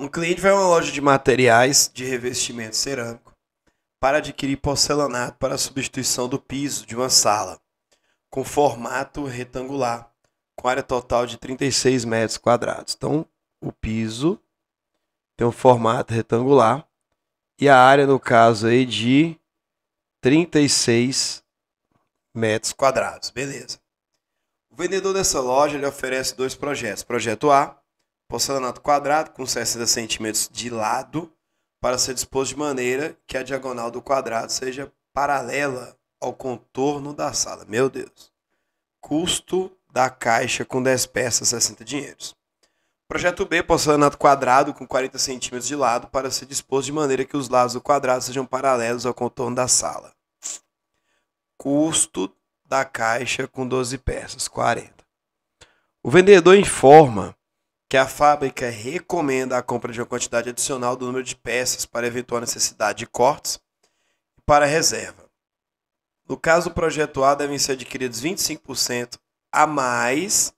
Um cliente vai a uma loja de materiais de revestimento cerâmico para adquirir porcelanato para a substituição do piso de uma sala, com formato retangular, com área total de 36 metros quadrados. Então, o piso tem um formato retangular e a área, no caso aí, de 36 metros quadrados. Beleza. O vendedor dessa loja ele oferece dois projetos. Projeto A, porcelanato quadrado com 60 centímetros de lado para ser disposto de maneira que a diagonal do quadrado seja paralela ao contorno da sala. Meu Deus. Custo da caixa com 10 peças, 60 dinheiros. Projeto B, porcelanato quadrado com 40 centímetros de lado para ser disposto de maneira que os lados do quadrado sejam paralelos ao contorno da sala. Custo da caixa com 12 peças, 40. O vendedor informa que a fábrica recomenda a compra de uma quantidade adicional do número de peças para eventual necessidade de cortes e para reserva. No caso do projeto A, devem ser adquiridos 25% a mais,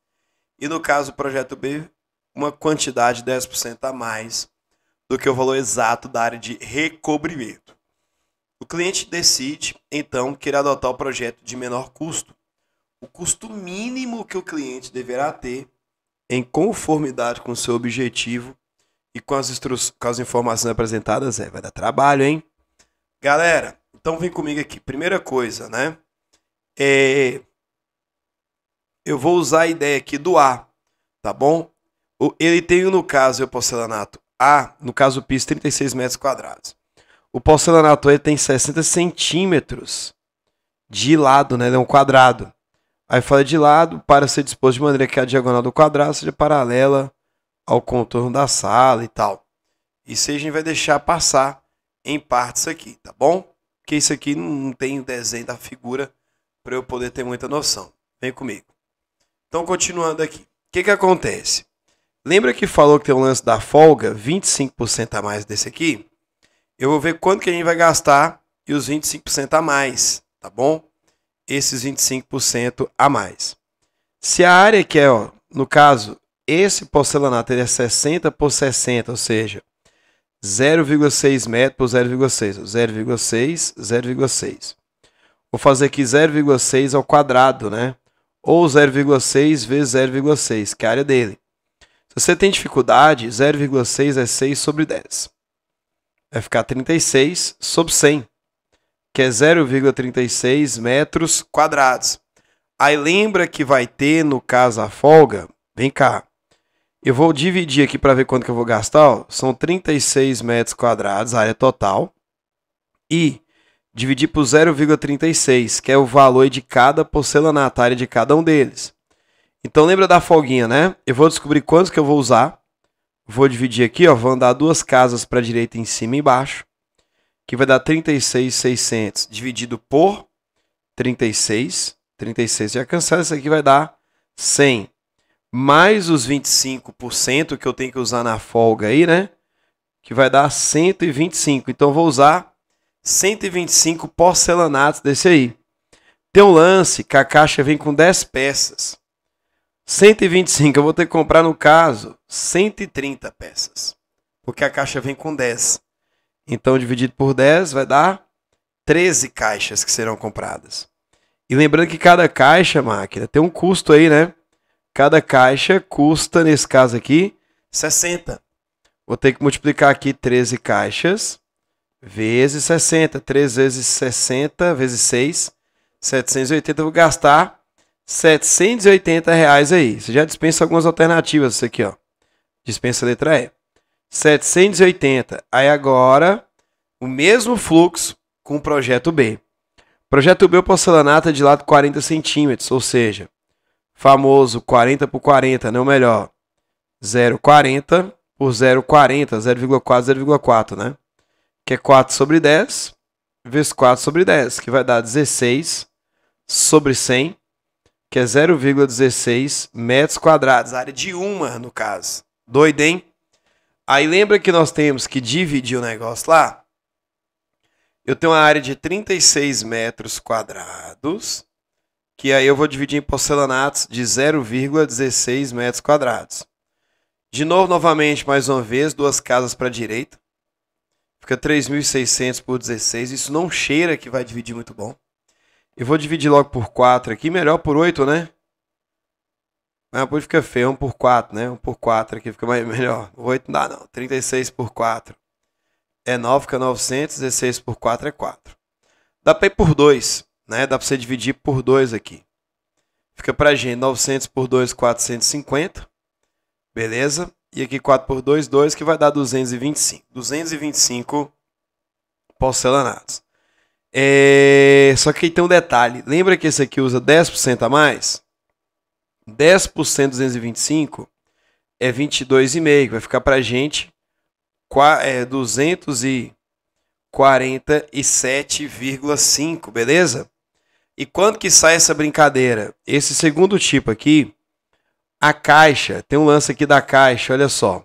e no caso do projeto B, uma quantidade de 10% a mais do que o valor exato da área de recobrimento. O cliente decide, então, que irá adotar o projeto de menor custo. O custo mínimo que o cliente deverá ter em conformidade com o seu objetivo e com as, com as informações apresentadas. É, vai dar trabalho, hein? Galera, então vem comigo aqui. Primeira coisa, né? É... Eu vou usar a ideia aqui do A, tá bom? Ele tem, no caso, o porcelanato A, no caso o piso, 36 metros quadrados. O porcelanato ele tem 60 centímetros de lado, né? Ele é um quadrado. Aí fala de lado para ser disposto de maneira que a diagonal do quadrado seja paralela ao contorno da sala e tal. Isso aí a gente vai deixar passar em partes aqui, tá bom? Porque isso aqui não tem o desenho da figura para eu poder ter muita noção. Vem comigo. Então, continuando aqui. O que, que acontece? Lembra que falou que tem um lance da folga, 25% a mais desse aqui? Eu vou ver quanto que a gente vai gastar e os 25% a mais, tá bom? esses 25% a mais. Se a área que é, ó, no caso, esse porcelanato ele é 60 por 60, ou seja, 0,6 metro por 0,6, 0,6, 0,6. Vou fazer aqui 0,6 ao quadrado, né? Ou 0,6 vezes 0,6, que é a área dele. Se você tem dificuldade, 0,6 é 6 sobre 10. Vai ficar 36 sobre 100 que é 0,36 metros quadrados. Aí lembra que vai ter, no caso, a folga? Vem cá. Eu vou dividir aqui para ver quanto que eu vou gastar. Ó. São 36 metros quadrados, área total. E dividir por 0,36, que é o valor de cada porcelanatária de cada um deles. Então lembra da folguinha, né? Eu vou descobrir quantos que eu vou usar. Vou dividir aqui, ó, vou andar duas casas para a direita em cima e embaixo que vai dar 36,600 dividido por 36. 36 já cancela, isso aqui vai dar 100. Mais os 25% que eu tenho que usar na folga aí, né? Que vai dar 125. Então, vou usar 125 porcelanatos desse aí. Tem um lance que a caixa vem com 10 peças. 125, eu vou ter que comprar, no caso, 130 peças. Porque a caixa vem com 10. Então, dividido por 10 vai dar 13 caixas que serão compradas. E lembrando que cada caixa, máquina, tem um custo aí, né? Cada caixa custa, nesse caso aqui, 60. Vou ter que multiplicar aqui 13 caixas vezes 60. 3 vezes 60 vezes 6, 780. Vou gastar 780 reais aí. Você já dispensa algumas alternativas, isso aqui, ó. Dispensa a letra E. 780. Aí agora o mesmo fluxo com o projeto B. Projeto B, o porcelanato é de lado 40 centímetros, ou seja, famoso 40 por 40, não né, melhor, 0,40 por 0,40, 0,4, 0,4, né? Que é 4 sobre 10 vezes 4 sobre 10, que vai dar 16 sobre 100, que é 0,16 metros quadrados, área de uma, no caso. Doido, hein? Aí lembra que nós temos que dividir o negócio lá? Eu tenho uma área de 36 metros quadrados, que aí eu vou dividir em porcelanatos de 0,16 metros quadrados. De novo, novamente, mais uma vez, duas casas para a direita. Fica 3.600 por 16. Isso não cheira que vai dividir muito bom. Eu vou dividir logo por 4 aqui. Melhor por 8, né? Mas ah, depois fica feio. 1 por 4, né? 1 por 4 aqui fica melhor. 8 não dá, não. 36 por 4 é 9, que é 900, 16 por 4 é 4. Dá para ir por 2, né? Dá para você dividir por 2 aqui. Fica para a gente 900 por 2, 450. Beleza? E aqui 4 por 2, 2, que vai dar 225. 225 porcelanatos. É... Só que aí tem um detalhe. Lembra que esse aqui usa 10% a mais? 10% 225 é 22,5. Vai ficar para a gente 247,5, é, beleza? E quando que sai essa brincadeira? Esse segundo tipo aqui, a caixa, tem um lance aqui da caixa, olha só.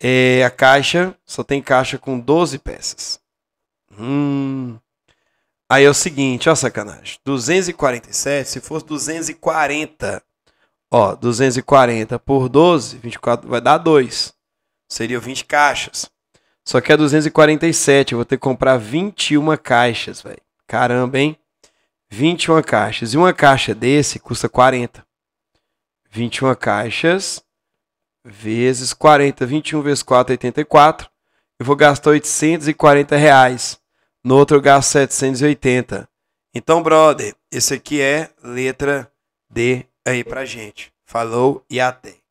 É, a caixa, só tem caixa com 12 peças. Hum. Aí é o seguinte, ó sacanagem. 247, se fosse 240, ó, 240 por 12, 24, vai dar 2 seria 20 caixas. Só que é 247, eu vou ter que comprar 21 caixas, velho. Caramba, hein? 21 caixas. E uma caixa desse custa 40. 21 caixas vezes 40. 21 vezes 4 é 84. Eu vou gastar 840 reais. No outro eu gasto 780. Então, brother, esse aqui é letra D aí pra gente. Falou e até.